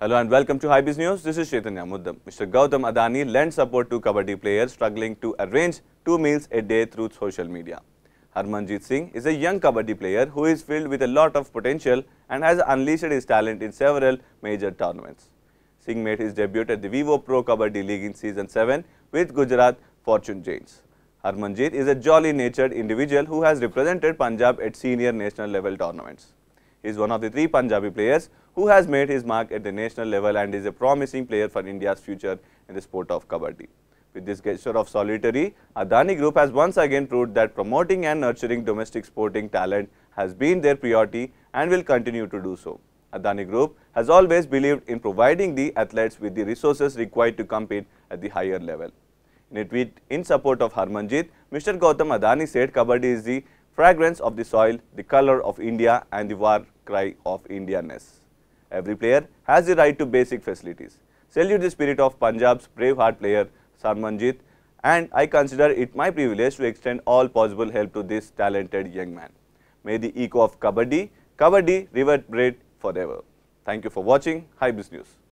Hello and welcome to High Highbiz News. This is Chaitanya Muddam. Mr. Gautam Adani lends support to Kabaddi players struggling to arrange two meals a day through social media. Harmanjit Singh is a young Kabaddi player who is filled with a lot of potential and has unleashed his talent in several major tournaments. Singh made his debut at the Vivo Pro Kabaddi League in Season 7 with Gujarat Fortune Jains. Harmanjit is a jolly-natured individual who has represented Punjab at senior national level tournaments. He is one of the three Punjabi players who has made his mark at the national level and is a promising player for India's future in the sport of Kabaddi. With this gesture of solitary, Adani Group has once again proved that promoting and nurturing domestic sporting talent has been their priority and will continue to do so. Adani Group has always believed in providing the athletes with the resources required to compete at the higher level. In a tweet in support of Harmanjit, Mr. Gautam Adani said Kabaddi is the fragrance of the soil, the color of India and the war cry of Indianness. Every player has the right to basic facilities. Salute the spirit of Punjab's brave heart player Sarmanjit and I consider it my privilege to extend all possible help to this talented young man. May the echo of Kabaddi, Kabaddi reverberate forever. Thank you for watching Business News.